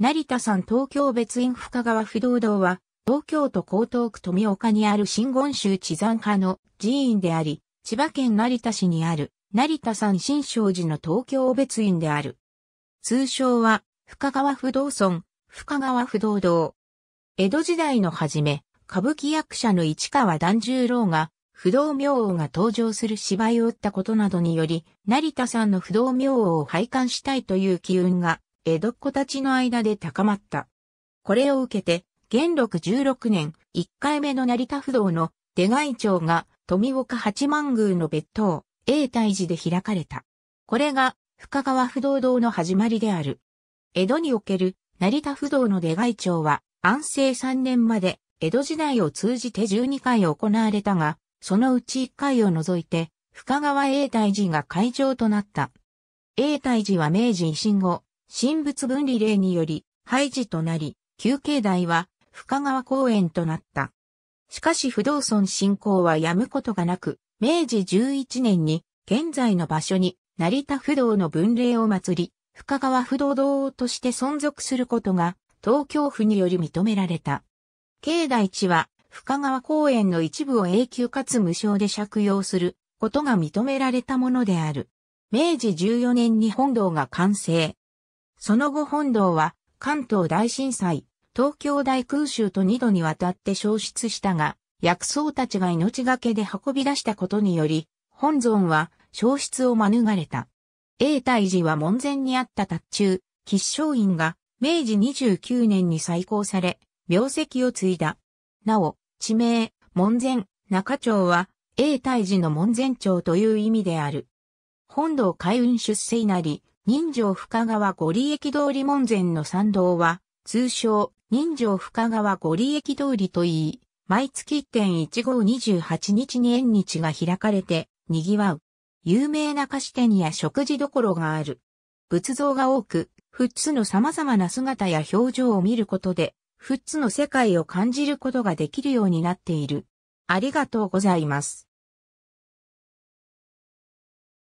成田山東京別院深川不動堂は、東京都江東区富岡にある新言宗地山派の寺院であり、千葉県成田市にある成田山新勝寺の東京別院である。通称は、深川不動尊、深川不動堂。江戸時代の初め、歌舞伎役者の市川團十郎が、不動明王が登場する芝居を打ったことなどにより、成田山の不動明王を拝観したいという機運が江戸っ子たちの間で高まった。これを受けて、元禄16年、1回目の成田不動の出外町が富岡八幡宮の別当、永泰寺で開かれた。これが深川不動堂の始まりである。江戸における成田不動の出外町は安政3年まで江戸時代を通じて12回行われたが、そのうち1回を除いて深川永泰寺が会場となった。永泰寺は明治維新後、神仏分離令により、廃寺となり、旧境内は深川公園となった。しかし不動村振興はやむことがなく、明治11年に現在の場所に成田不動の分霊を祭り、深川不動堂として存続することが東京府により認められた。境内地は深川公園の一部を永久かつ無償で借用することが認められたものである。明治14年に本堂が完成。その後本堂は関東大震災、東京大空襲と二度にわたって消失したが、薬草たちが命がけで運び出したことにより、本尊は消失を免れた。永泰寺は門前にあった達中、吉祥院が明治29年に再興され、名跡を継いだ。なお、地名、門前、中町は、永泰寺の門前町という意味である。本堂海運出世なり、人情深川五里駅通り門前の参道は、通称、人情深川五里駅通りと言い、毎月1.1528日に縁日が開かれて、賑わう。有名な菓子店や食事どころがある。仏像が多く、富津の様々な姿や表情を見ることで、富津の世界を感じることができるようになっている。ありがとうございます。